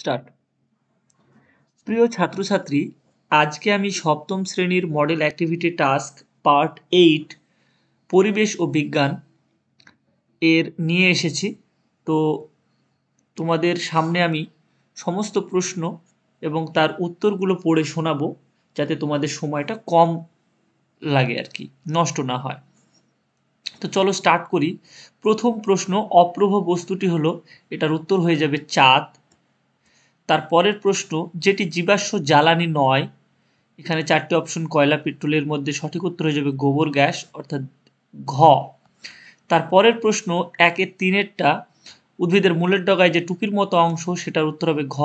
start প্রিয় ছাত্রছাত্রী আজকে আমি সপ্তম শ্রেণীর model activity task part eight পরিবেশ ও বিজ্ঞান এর নিয়ে এসেছি তো তোমাদের সামনে আমি সমস্ত প্রশ্ন এবং তার উত্তরগুলো পড়ে শোনাবো যাতে তোমাদের সময়টা কম লাগে আর কি নষ্ট না হয় তো চলো স্টার্ট করি প্রথম প্রশ্ন অপ্রভ বস্তুটি হলো এটার উত্তর হয়ে যাবে চাঁদ তার পরের প্রশ্ন যেটি জীবাশ্ম জ্বালানি নয় এখানে চারটি অপশন কয়লা পেট্রোলের মধ্যে সঠিক উত্তর হয়ে যাবে গোবর গ্যাস অর্থাৎ ঘ তার পরের প্রশ্ন একের তিনেরটা উদ্ভিদের মূলের ডগায় যে টুপির মতো অংশ সেটার উত্তর হবে ঘ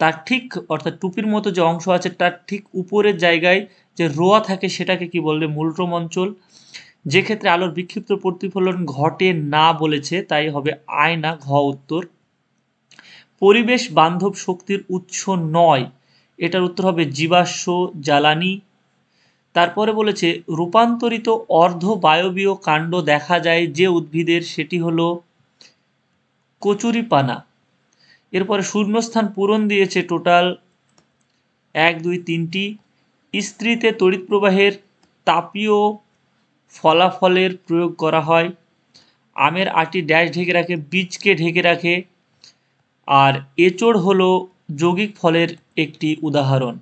তার ঠিক অর্থাৎ টুপির মতো যে অংশ আছে তার ঠিক উপরের জায়গায় যে রোয়া থাকে সেটাকে কি বলবে মূলরম অঞ্চল যে ক্ষেত্রে আলোর বিক্ষিপ্ত প্রতিফলন ঘটে না বলেছে তাই হবে আয়না ঘ উত্তর পরিবেশ বান্ধব শক্তির উৎস নয় এটার উত্তর হবে জীবাশ্ম জ্বালানি তারপরে বলেছে রূপান্তরিত অর্ধ বায়বীয় কাণ্ড দেখা যায় যে উদ্ভিদের সেটি হলো কচুরিপানা এরপরে শূন্যস্থান পূরণ দিয়েছে টোটাল এক দুই তিনটি স্ত্রীতে তড়িৎ প্রবাহের তাপীয় ফলাফলের প্রয়োগ করা হয় আমের আটি ড্যাশ ঢেকে রাখে বীজকে ঢেকে রাখে আর এঁচড় হলো যৌগিক ফলের একটি উদাহরণ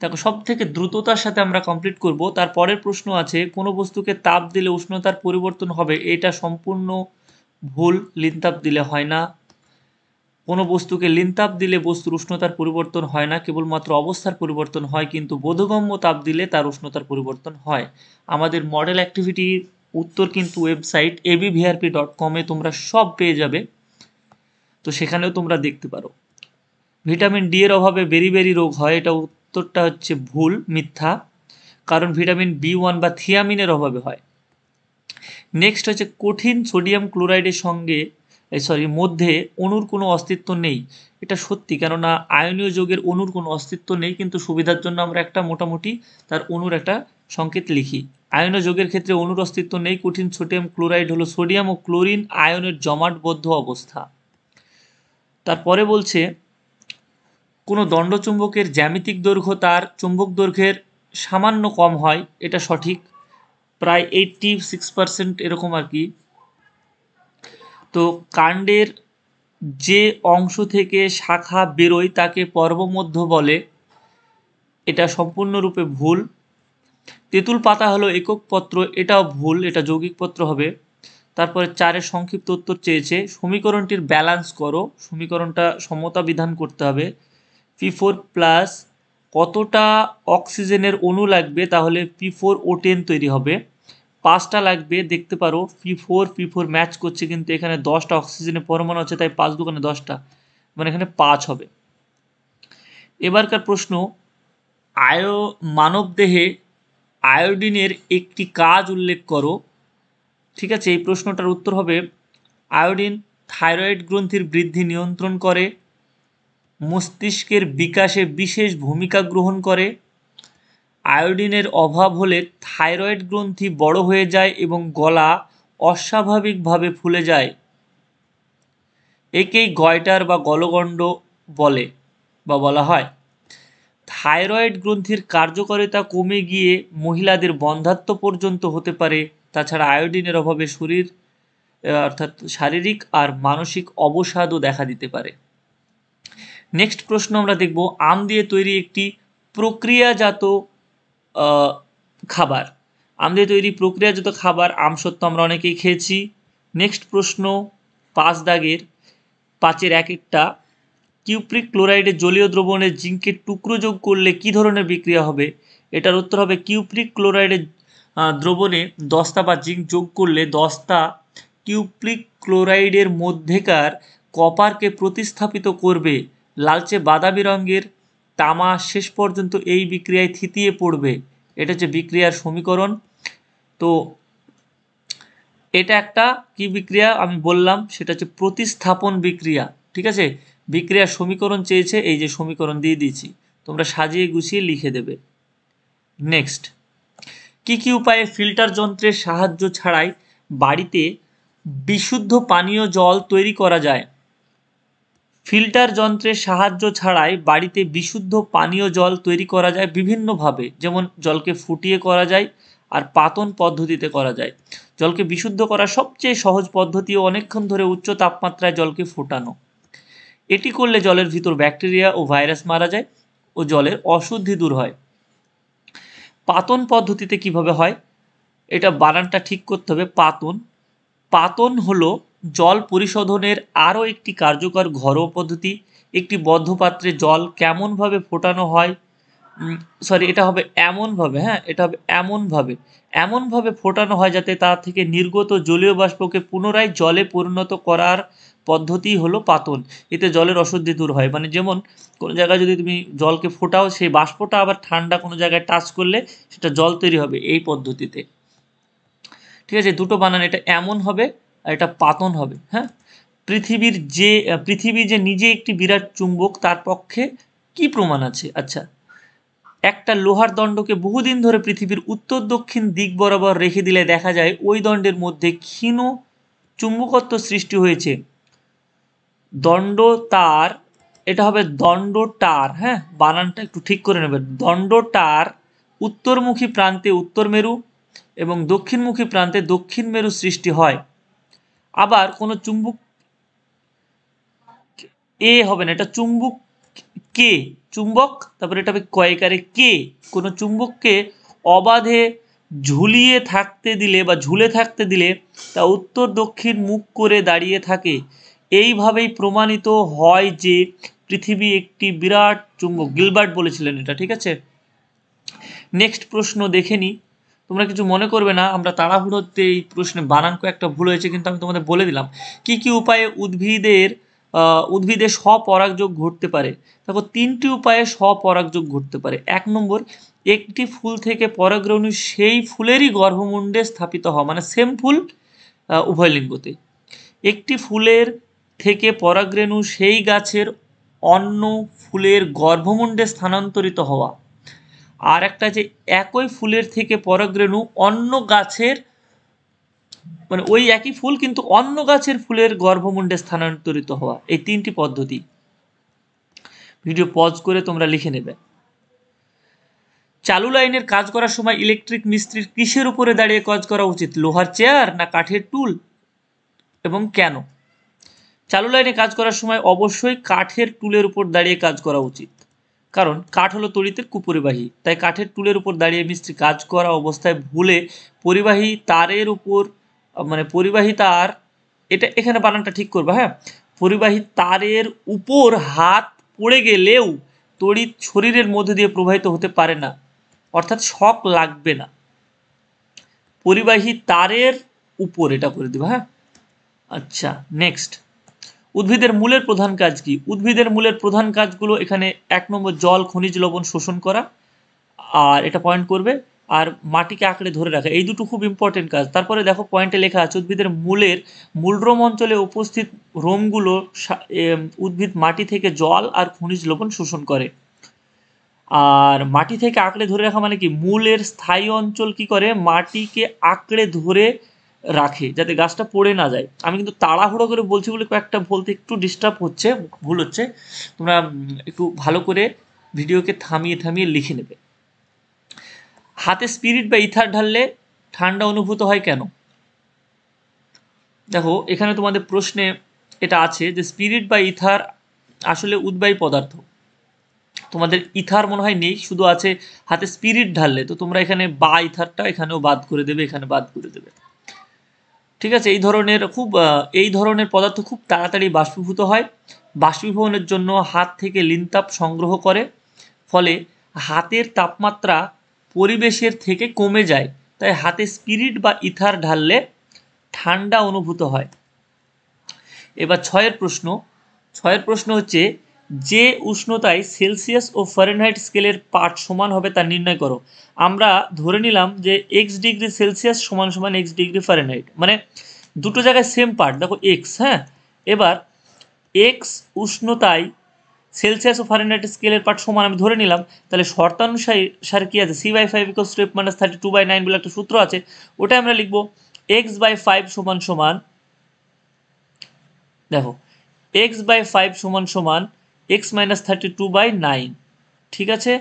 দেখো সব থেকে দ্রুততার সাথে আমরা কমপ্লিট করব তার পরের প্রশ্ন আছে কোনো বস্তুকে তাপ দিলে উষ্ণতার পরিবর্তন হবে এটা সম্পূর্ণ ভুল লিনতাপ দিলে হয় না কোনো বস্তুকে লিনতাপ দিলে বস্তুর উষ্ণতার পরিবর্তন হয় না কেবলমাত্র অবস্থার পরিবর্তন হয় কিন্তু বোধগম্য তাপ দিলে তার উষ্ণতার পরিবর্তন হয় আমাদের মডেল অ্যাক্টিভিটির উত্তর কিন্তু ওয়েবসাইট এবিভিআরপি ডট কমে তোমরা সব পেয়ে যাবে তো সেখানেও তোমরা দেখতে পারো ভিটামিন ডি এর অভাবে বেরিবেরি রোগ হয় এটা উত্তরটা হচ্ছে ভুল মিথ্যা কারণ ভিটামিন বি ওয়ান বা থিয়ামিনের অভাবে হয় নেক্সট হচ্ছে কঠিন সোডিয়াম ক্লোরাইডের সঙ্গে সরি মধ্যে অণুর কোনো অস্তিত্ব নেই এটা সত্যি কেননা আয়নীয় যোগের অণুর কোনো অস্তিত্ব নেই কিন্তু সুবিধার জন্য আমরা একটা মোটামুটি তার অণুর একটা সংকেত লিখি আয়নীয় যোগের ক্ষেত্রে অণুর অস্তিত্ব নেই কঠিন সোডিয়াম ক্লোরাইড হলো সোডিয়াম ও ক্লোরিন আয়নের জমাটবদ্ধ অবস্থা তারপরে বলছে কোনো দণ্ডচুম্বকের জ্যামিতিক দৈর্ঘ্য তার চুম্বক দৈর্ঘ্যের সামান্য কম হয় এটা সঠিক প্রায় এইটটি সিক্স পার্সেন্ট এরকম আর কি তো কাণ্ডের যে অংশ থেকে শাখা বেরোয় তাকে পর্বমধ্য বলে এটা সম্পূর্ণরূপে ভুল তেঁতুল পাতা হলো একক পত্র এটাও ভুল এটা যৌগিক পত্র হবে তারপরে চারের সংক্ষিপ্ত উত্তর চেয়েছে সমীকরণটির ব্যালান্স করো সমীকরণটা সমতা বিধান করতে হবে পি ফোর প্লাস কতটা অক্সিজেনের অণু লাগবে তাহলে পি ফোর ও টেন তৈরি হবে পাঁচটা লাগবে দেখতে পারো P four P four match করছে কিন্তু এখানে দশটা অক্সিজেনের পরমাণু আছে তাই পাঁচ দোকানে দশটা মানে এখানে পাঁচ হবে এবারকার প্রশ্ন আয়ো মানব দেহে আয়োডিনের একটি কাজ উল্লেখ করো ঠিক আছে এই প্রশ্নটার উত্তর হবে আয়োডিন থাইরয়েড গ্রন্থির বৃদ্ধি নিয়ন্ত্রণ করে মস্তিষ্কের বিকাশে বিশেষ ভূমিকা গ্রহণ করে আয়োডিনের অভাব হলে থাইরয়েড গ্রন্থি বড় হয়ে যায় এবং গলা অস্বাভাবিকভাবে ফুলে যায় একেই গয়টার বা গলগণ্ড বলে বা বলা হয় থাইরয়েড গ্রন্থির কার্যকারিতা কমে গিয়ে মহিলাদের বন্ধাত্ম পর্যন্ত হতে পারে তাছাড়া আয়োডিনের অভাবে শরীর অর্থাৎ শারীরিক আর মানসিক অবসাদও দেখা দিতে পারে নেক্সট প্রশ্ন আমরা দেখব আম দিয়ে তৈরি একটি প্রক্রিয়াজাত খাবার আম দিয়ে তৈরি প্রক্রিয়াজাত খাবার আম সত্য আমরা অনেকেই খেয়েছি নেক্সট প্রশ্ন পাঁচ দাগের পাঁচের এক একটা কিউপ্রিক ক্লোরাইডের জলীয় দ্রবণে জিঙ্কের টুকরো যোগ করলে কি ধরনের বিক্রিয়া হবে এটার উত্তর হবে কিউপ্রিক ক্লোরাইডের দ্রবণে দস্তা বা জিঙ্ক যোগ করলে দস্তা টিউপ্লিক ক্লোরাইডের মধ্যেকার কপারকে প্রতিস্থাপিত করবে লালচে বাদামি রঙের তামা শেষ পর্যন্ত এই বিক্রিয়ায় থিতিয়ে পড়বে এটা হচ্ছে বিক্রিয়ার সমীকরণ তো এটা একটা কি বিক্রিয়া আমি বললাম সেটা হচ্ছে প্রতিস্থাপন বিক্রিয়া ঠিক আছে বিক্রিয়ার সমীকরণ চেয়েছে এই যে সমীকরণ দিয়ে দিয়েছি তোমরা সাজিয়ে গুছিয়ে লিখে দেবে নেক্সট কি কি উপায়ে ফিল্টার যন্ত্রের সাহায্য ছাড়াই বাড়িতে বিশুদ্ধ পানীয় জল তৈরি করা যায় ফিল্টার যন্ত্রের সাহায্য ছাড়াই বাড়িতে বিশুদ্ধ পানীয় জল তৈরি করা যায় বিভিন্নভাবে যেমন জলকে ফুটিয়ে করা যায় আর পাতন পদ্ধতিতে করা যায় জলকে বিশুদ্ধ করা সবচেয়ে সহজ পদ্ধতি অনেকক্ষণ ধরে উচ্চ তাপমাত্রায় জলকে ফোটানো এটি করলে জলের ভিতর ব্যাকটেরিয়া ও ভাইরাস মারা যায় ও জলের অশুদ্ধি দূর হয় পাতন পদ্ধতিতে কিভাবে হয় এটা বানানটা ঠিক করতে হবে পাতন পাতন হলো জল পরিশোধনের আরও একটি কার্যকর ঘরোয়া পদ্ধতি একটি বদ্ধ পাত্রে জল কেমনভাবে ফোটানো হয় সরি এটা হবে এমনভাবে হ্যাঁ এটা হবে এমনভাবে এমনভাবে ফোটানো হয় যাতে তা থেকে নির্গত জলীয় বাষ্পকে পুনরায় জলে পরিণত করার পদ্ধতিই হলো পাতন এতে জলের অশুদ্ধি দূর হয় মানে যেমন কোনো জায়গায় যদি তুমি জলকে ফোটাও সেই বাষ্পটা আবার ঠান্ডা কোনো জায়গায় টাচ করলে সেটা জল তৈরি হবে এই পদ্ধতিতে ঠিক আছে দুটো বানান এটা এমন হবে আর এটা পাতন হবে হ্যাঁ পৃথিবীর যে পৃথিবী যে নিজে একটি বিরাট চুম্বক তার পক্ষে কি প্রমাণ আছে আচ্ছা একটা লোহার দণ্ডকে বহুদিন ধরে পৃথিবীর উত্তর দক্ষিণ দিক বরাবর রেখে দিলে দেখা যায় ওই দণ্ডের মধ্যে ক্ষীণ চুম্বকত্ব সৃষ্টি হয়েছে দণ্ড তার এটা হবে দণ্ডটার হ্যাঁ বানানটা একটু ঠিক করে নেবেন দণ্ডটার উত্তরমুখী প্রান্তে উত্তর মেরু এবং দক্ষিণমুখী প্রান্তে দক্ষিণ মেরু সৃষ্টি হয় আবার কোনো চুম্বক এ হবে না এটা চুম্বক কে চুম্বক তারপরে এটা হবে কয়েকারে কে কোনো চুম্বককে অবাধে ঝুলিয়ে থাকতে দিলে বা ঝুলে থাকতে দিলে তা উত্তর দক্ষিণ মুখ করে দাঁড়িয়ে থাকে এইভাবেই প্রমাণিত হয় যে পৃথিবী একটি বিরাট চুম্বক গিলবার্ট বলেছিলেন এটা ঠিক আছে নেক্সট প্রশ্ন দেখে নিই তোমরা কিছু মনে করবে না আমরা তাড়াহুড়োতে এই প্রশ্নে বানান একটা ভুল হয়েছে কিন্তু আমি তোমাদের বলে দিলাম কি কি উপায়ে উদ্ভিদের উদ্ভিদে স্বপরাগযোগ ঘটতে পারে দেখো তিনটি উপায়ে স্বপরাগযোগ ঘটতে পারে এক নম্বর একটি ফুল থেকে পরাগরণী সেই ফুলেরই গর্ভমুণ্ডে স্থাপিত হওয়া মানে সেম ফুল উভয় লিঙ্গতে একটি ফুলের থেকে পরাগরেণু সেই গাছের অন্য ফুলের গর্ভমুণ্ডে স্থানান্তরিত হওয়া আর একটা যে একই ফুলের থেকে পরাগরেণু অন্য গাছের মানে ওই একই ফুল কিন্তু অন্য গাছের ফুলের গর্ভমুণ্ডে স্থানান্তরিত হওয়া এই তিনটি পদ্ধতি ভিডিও পজ করে তোমরা লিখে নেবে চালু লাইনের কাজ করার সময় ইলেকট্রিক মিস্ত্রির কিসের উপরে দাঁড়িয়ে কাজ করা উচিত লোহার চেয়ার না কাঠের টুল এবং কেন চালু লাইনে কাজ করার সময় অবশ্যই কাঠের টুলের উপর দাঁড়িয়ে কাজ করা উচিত কারণ কাঠ হলো তড়িতের কুপরিবাহী তাই কাঠের টুলের উপর দাঁড়িয়ে মিস্ত্রি কাজ করা অবস্থায় ভুলে পরিবাহী তারের উপর মানে পরিবাহী তার এটা এখানে বানানটা ঠিক করবে হ্যাঁ পরিবাহী তারের উপর হাত পড়ে গেলেও তড়িৎ শরীরের মধ্যে দিয়ে প্রবাহিত হতে পারে না অর্থাৎ শক লাগবে না পরিবাহী তারের উপর এটা করে দিব হ্যাঁ আচ্ছা নেক্সট উদ্ভিদের মূলের প্রধান কাজ কি উদ্ভিদের মূলের প্রধান কাজগুলো এখানে এক নম্বর জল খনিজ লবণ শোষণ করা আর এটা পয়েন্ট করবে আর মাটিকে আঁকড়ে ধরে রাখা এই দুটো খুব ইম্পর্টেন্ট কাজ তারপরে দেখো পয়েন্টে লেখা আছে উদ্ভিদের মূলের মূলরোম অঞ্চলে উপস্থিত রোমগুলো উদ্ভিদ মাটি থেকে জল আর খনিজ লবণ শোষণ করে আর মাটি থেকে আঁকড়ে ধরে রাখা মানে কি মূলের স্থায়ী অঞ্চল কি করে মাটিকে আঁকড়ে ধরে রাখে যাতে গাছটা পড়ে না যায় আমি কিন্তু তাড়াহুড়ো করে বলছি বলে কয়েকটা বলতে একটু ডিস্টার্ব হচ্ছে ভুল হচ্ছে তোমরা একটু ভালো করে ভিডিওকে থামিয়ে থামিয়ে লিখে নেবে হাতে স্পিরিট বা ইথার ঢাললে ঠান্ডা অনুভূত হয় কেন দেখো এখানে তোমাদের প্রশ্নে এটা আছে যে স্পিরিট বা ইথার আসলে উদ্বায়ী পদার্থ তোমাদের ইথার মনে হয় নেই শুধু আছে হাতে স্পিরিট ঢাললে তো তোমরা এখানে বা ইথারটা এখানেও বাদ করে দেবে এখানে বাদ করে দেবে ঠিক আছে এই ধরনের খুব এই ধরনের পদার্থ খুব তাড়াতাড়ি বাষ্পীভূত হয় বাষ্পীভবনের জন্য হাত থেকে লিনতাপ সংগ্রহ করে ফলে হাতের তাপমাত্রা পরিবেশের থেকে কমে যায় তাই হাতে স্পিরিট বা ইথার ঢাললে ঠান্ডা অনুভূত হয় এবার ছয়ের প্রশ্ন ছয়ের প্রশ্ন হচ্ছে যে উষ্ণতায় সেলসিয়াস ও ফারেনহাইট স্কেলের পার্ট সমান হবে তা নির্ণয় করো আমরা ধরে নিলাম যে এক্স ডিগ্রি সেলসিয়াস সমান সমান এক্স ডিগ্রি ফারেনহাইট মানে দুটো জায়গায় সেম পার্ট দেখো এক্স হ্যাঁ এবার এক্স উষ্ণতায় সেলসিয়াস ও ফারেনহাইট স্কেলের পার্ট সমান আমি ধরে নিলাম তাহলে শর্তানুসারী সার কী আছে C by five equal step minus thirty two by nine বলে একটা সূত্র আছে ওটা আমরা লিখব এক্স বাই ফাইভ সমান সমান দেখো এক্স বাই ফাইভ সমান সমান X minus thirty two by nine ঠিক আছে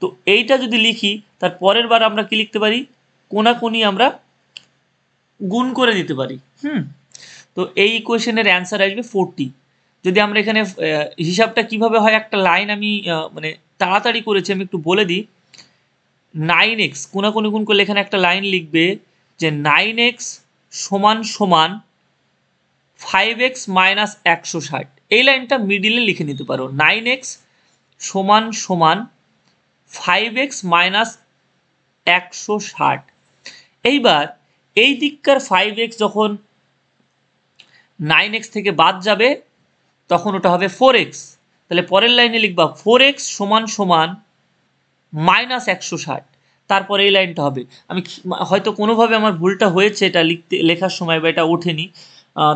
তো এইটা যদি লিখি তার পরের বার আমরা কি লিখতে পারি কোনাকুনি আমরা গুণ করে দিতে পারি হুম তো এই ইকুয়েশনের অ্যান্সার আসবে ফোরটি যদি আমরা এখানে হিসাবটা কিভাবে হয় একটা লাইন আমি মানে তাড়াতাড়ি করেছি আমি একটু বলে দিই নাইন এক্স কোনাকুনি গুণ করলে এখানে একটা লাইন লিখবে যে নাইন এক্স সমান সমান ফাইভ এক্স মাইনাস একশো ষাট এই লাইনটা মিডিলে লিখে নিতে পারো নাইন এক্স সমান সমান ফাইভ এক্স মাইনাস একশো ষাট এইবার এই দিককার ফাইভ এক্স যখন নাইন এক্স থেকে বাদ যাবে তখন ওটা হবে ফোর এক্স তাহলে পরের লাইনে লিখবা ফোর এক্স সমান সমান মাইনাস একশো ষাট তারপরে এই লাইনটা হবে আমি হয়তো কোনোভাবে আমার ভুলটা হয়েছে এটা লিখতে লেখার সময় বা এটা ওঠেনি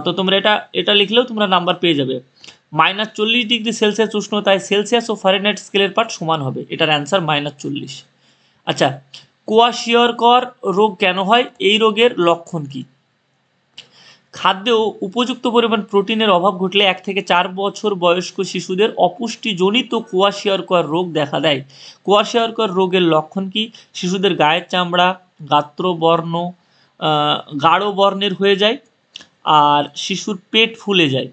তো তোমরা এটা এটা লিখলেও তোমরা নাম্বার পেয়ে যাবে মাইনাস চল্লিশ ডিগ্রি সেলসিয়াস উষ্ণ তাই সেলসিয়াস ও ফারেনহাইট স্কেলের পার্ট সমান হবে এটার অ্যান্সার মাইনাস চল্লিশ আচ্ছা কোয়াশিয়রকর রোগ কেন হয় এই রোগের লক্ষণ কী খাদ্যেও উপযুক্ত পরিমাণ প্রোটিনের অভাব ঘটলে এক থেকে চার বছর বয়স্ক শিশুদের অপুষ্টিজনিত কোয়াশিয়ারকর রোগ দেখা দেয় কোয়াশিয়ারকর রোগের লক্ষণ কি শিশুদের গায়ের চামড়া গাত্রবর্ণ গাঢ় বর্ণের হয়ে যায় আর শিশুর পেট ফুলে যায়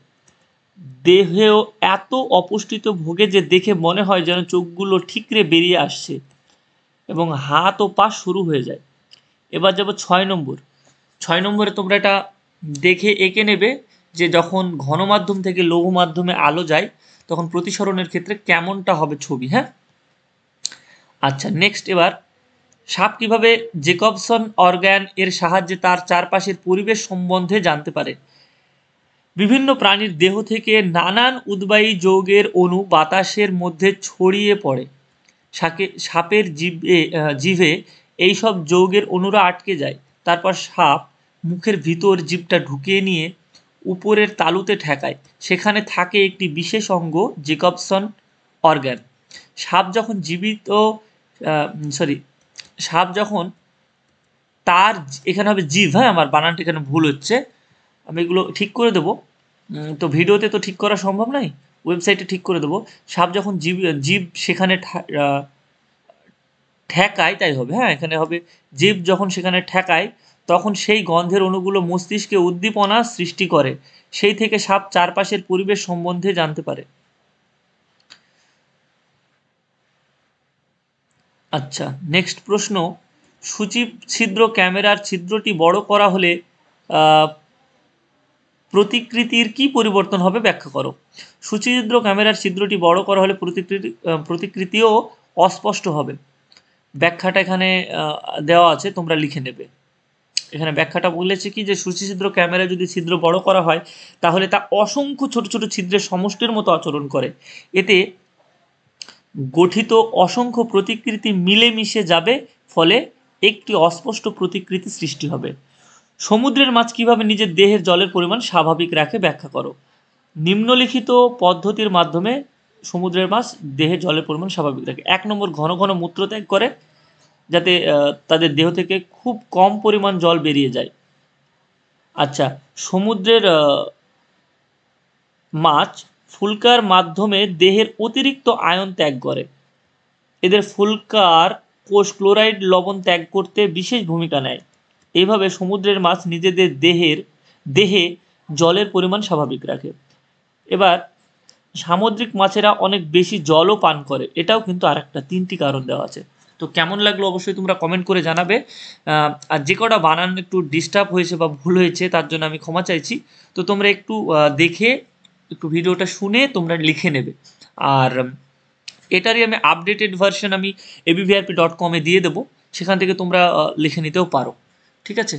দেহেও এত অপুষ্টিত ভোগে যে দেখে মনে হয় যেন চোখগুলো ঠিকরে বেরিয়ে আসছে এবং হাত ও পা শুরু হয়ে যায় এবার যাবো ছয় নম্বর ছয় নম্বরে তোমরা এটা দেখে এঁকে নেবে যে যখন ঘন মাধ্যম থেকে লঘু মাধ্যমে আলো যায় তখন প্রতিসরণের ক্ষেত্রে কেমনটা হবে ছবি হ্যাঁ আচ্ছা নেক্সট এবার সাপ কিভাবে জেকবসন অর্গ্যান এর সাহায্যে তার চারপাশের পরিবেশ সম্বন্ধে জানতে পারে বিভিন্ন প্রাণীর দেহ থেকে নানান উদ্বায়ী যৌগের অণু বাতাসের মধ্যে ছড়িয়ে পড়ে সাকে সাপের জিভে জিভে এইসব যৌগের অণুরা আটকে যায় তারপর সাপ মুখের ভিতর জিভটা ঢুকিয়ে নিয়ে উপরের তালুতে ঠেকায় সেখানে থাকে একটি বিশেষ অঙ্গ জেকবসন অর্গ্যান সাপ যখন জীবিত সরি সাপ যখন তার এখানে হবে জিভ হ্যাঁ আমার বানানটা এখানে ভুল হচ্ছে আমি এগুলো ঠিক করে দেবো তো ভিডিওতে তো ঠিক করা সম্ভব নয় ওয়েবসাইটে ঠিক করে দেবো সাপ যখন জীব জীব সেখানে ঠেকায় তাই হবে হ্যাঁ এখানে হবে জীব যখন সেখানে ঠেকায় তখন সেই গন্ধের অণুগুলো মস্তিষ্কে উদ্দীপনা সৃষ্টি করে সেই থেকে সাপ চারপাশের পরিবেশ সম্বন্ধে জানতে পারে আচ্ছা নেক্সট প্রশ্ন সূচি ছিদ্র ক্যামেরার ছিদ্রটি বড় করা হলে প্রতিকৃতির কি পরিবর্তন হবে ব্যাখ্যা করো সুচিদ্র ক্যামেরার ছিদ্রটি বড় করা হলে প্রতিকৃতি প্রতিকৃতিও অস্পষ্ট হবে ব্যাখ্যাটা এখানে দেওয়া আছে তোমরা লিখে নেবে এখানে ব্যাখ্যাটা বলেছে কি যে সূচিছিদ্র ক্যামেরা যদি ছিদ্র বড় করা হয় তাহলে তা অসংখ্য ছোট ছোট ছিদ্রের সমষ্টির মতো আচরণ করে এতে গঠিত অসংখ্য প্রতিকৃতি মিলেমিশে যাবে ফলে একটি অস্পষ্ট প্রতিকৃতি সৃষ্টি হবে সমুদ্রের মাছ কিভাবে নিজের দেহের জলের পরিমাণ স্বাভাবিক রাখে ব্যাখ্যা করো নিম্নলিখিত পদ্ধতির মাধ্যমে সমুদ্রের মাছ দেহে জলের পরিমাণ স্বাভাবিক রাখে এক নম্বর ঘন ঘন মূত্রত্যাগ করে যাতে তাদের দেহ থেকে খুব কম পরিমাণ জল বেরিয়ে যায় আচ্ছা সমুদ্রের মাছ ফুলকার মাধ্যমে দেহের অতিরিক্ত আয়ন ত্যাগ করে এদের ফুলকার কোষ ক্লোরাইড লবণ ত্যাগ করতে বিশেষ ভূমিকা নেয় এইভাবে সমুদ্রের মাছ নিজেদের দেহের দেহে জলের পরিমাণ স্বাভাবিক রাখে এবার সামুদ্রিক মাছেরা অনেক বেশি জলও পান করে এটাও কিন্তু আর একটা তিনটি কারণ দেওয়া আছে তো কেমন লাগলো অবশ্যই তোমরা কমেন্ট করে জানাবে আর যে কটা বানান একটু ডিস্টার্ব হয়েছে বা ভুল হয়েছে তার জন্য আমি ক্ষমা চাইছি তো তোমরা একটু দেখে একটু ভিডিওটা শুনে তোমরা লিখে নেবে আর এটারই আমি আপডেটেড ভার্সন আমি এবিভিআরপি ডট কমে দিয়ে দেবো সেখান থেকে তোমরা লিখে নিতেও পারো ঠিক আছে